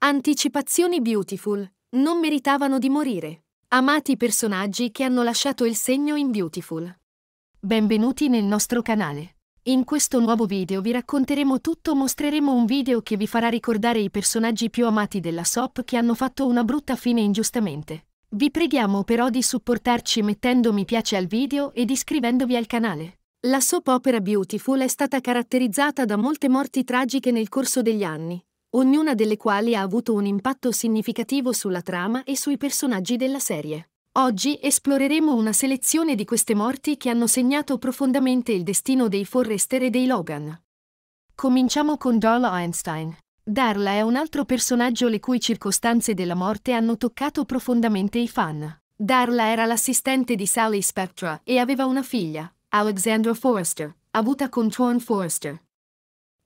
Anticipazioni Beautiful. Non meritavano di morire. Amati personaggi che hanno lasciato il segno in Beautiful. Benvenuti nel nostro canale. In questo nuovo video vi racconteremo tutto, mostreremo un video che vi farà ricordare i personaggi più amati della SOP che hanno fatto una brutta fine ingiustamente. Vi preghiamo però di supportarci mettendo mi piace al video ed iscrivendovi al canale. La soap opera Beautiful è stata caratterizzata da molte morti tragiche nel corso degli anni, ognuna delle quali ha avuto un impatto significativo sulla trama e sui personaggi della serie. Oggi esploreremo una selezione di queste morti che hanno segnato profondamente il destino dei Forrester e dei Logan. Cominciamo con Darla Einstein. Darla è un altro personaggio le cui circostanze della morte hanno toccato profondamente i fan. Darla era l'assistente di Sally Spectra e aveva una figlia, Alexandra Forrester, avuta con Tron Forrester,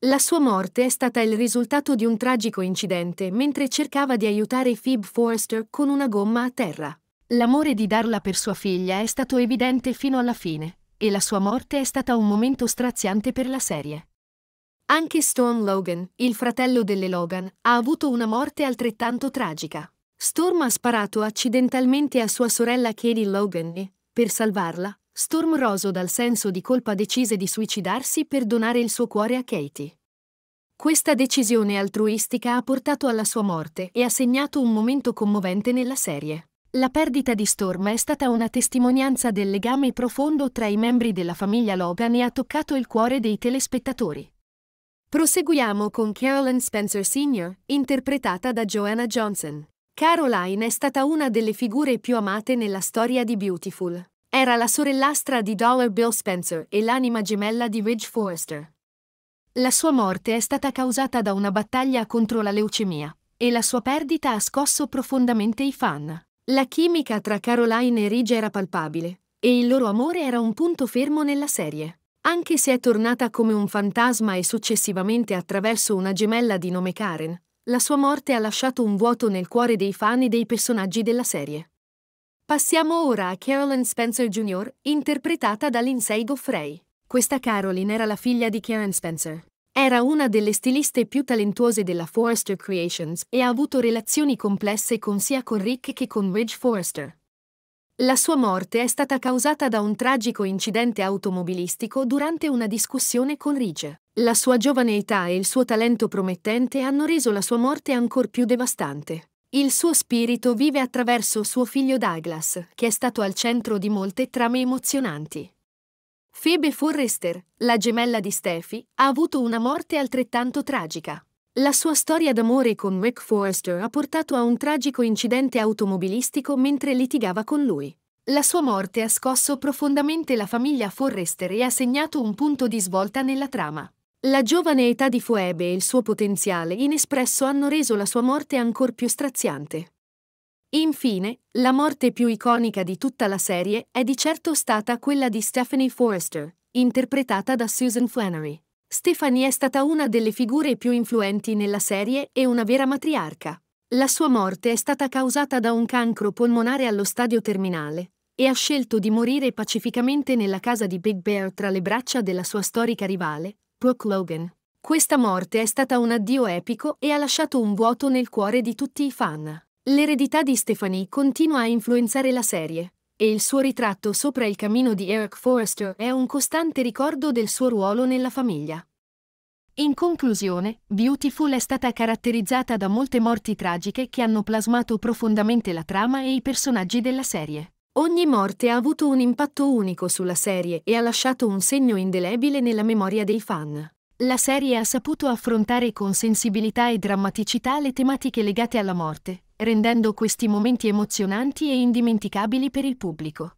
la sua morte è stata il risultato di un tragico incidente mentre cercava di aiutare Phoebe Forrester con una gomma a terra. L'amore di Darla per sua figlia è stato evidente fino alla fine, e la sua morte è stata un momento straziante per la serie. Anche Storm Logan, il fratello delle Logan, ha avuto una morte altrettanto tragica. Storm ha sparato accidentalmente a sua sorella Katie Logan e, per salvarla, Storm roso dal senso di colpa decise di suicidarsi per donare il suo cuore a Katie. Questa decisione altruistica ha portato alla sua morte e ha segnato un momento commovente nella serie. La perdita di Storm è stata una testimonianza del legame profondo tra i membri della famiglia Logan e ha toccato il cuore dei telespettatori. Proseguiamo con Carolyn Spencer Sr., interpretata da Joanna Johnson. Caroline è stata una delle figure più amate nella storia di Beautiful. Era la sorellastra di Dollar Bill Spencer e l'anima gemella di Ridge Forrester. La sua morte è stata causata da una battaglia contro la leucemia e la sua perdita ha scosso profondamente i fan. La chimica tra Caroline e Ridge era palpabile e il loro amore era un punto fermo nella serie. Anche se è tornata come un fantasma e successivamente attraverso una gemella di nome Karen, la sua morte ha lasciato un vuoto nel cuore dei fan e dei personaggi della serie. Passiamo ora a Carolyn Spencer Jr., interpretata da Lindsay Goffrey. Questa Caroline era la figlia di Karen Spencer. Era una delle stiliste più talentuose della Forrester Creations e ha avuto relazioni complesse con sia con Rick che con Ridge Forrester. La sua morte è stata causata da un tragico incidente automobilistico durante una discussione con Ridge. La sua giovane età e il suo talento promettente hanno reso la sua morte ancor più devastante. Il suo spirito vive attraverso suo figlio Douglas, che è stato al centro di molte trame emozionanti. Phoebe Forrester, la gemella di Steffi, ha avuto una morte altrettanto tragica. La sua storia d'amore con Rick Forrester ha portato a un tragico incidente automobilistico mentre litigava con lui. La sua morte ha scosso profondamente la famiglia Forrester e ha segnato un punto di svolta nella trama. La giovane età di Phoebe e il suo potenziale inespresso hanno reso la sua morte ancor più straziante. Infine, la morte più iconica di tutta la serie è di certo stata quella di Stephanie Forrester, interpretata da Susan Flannery. Stephanie è stata una delle figure più influenti nella serie e una vera matriarca. La sua morte è stata causata da un cancro polmonare allo stadio terminale e ha scelto di morire pacificamente nella casa di Big Bear tra le braccia della sua storica rivale, Brooke Logan. Questa morte è stata un addio epico e ha lasciato un vuoto nel cuore di tutti i fan. L'eredità di Stephanie continua a influenzare la serie, e il suo ritratto sopra il camino di Eric Forrester è un costante ricordo del suo ruolo nella famiglia. In conclusione, Beautiful è stata caratterizzata da molte morti tragiche che hanno plasmato profondamente la trama e i personaggi della serie. Ogni morte ha avuto un impatto unico sulla serie e ha lasciato un segno indelebile nella memoria dei fan. La serie ha saputo affrontare con sensibilità e drammaticità le tematiche legate alla morte, rendendo questi momenti emozionanti e indimenticabili per il pubblico.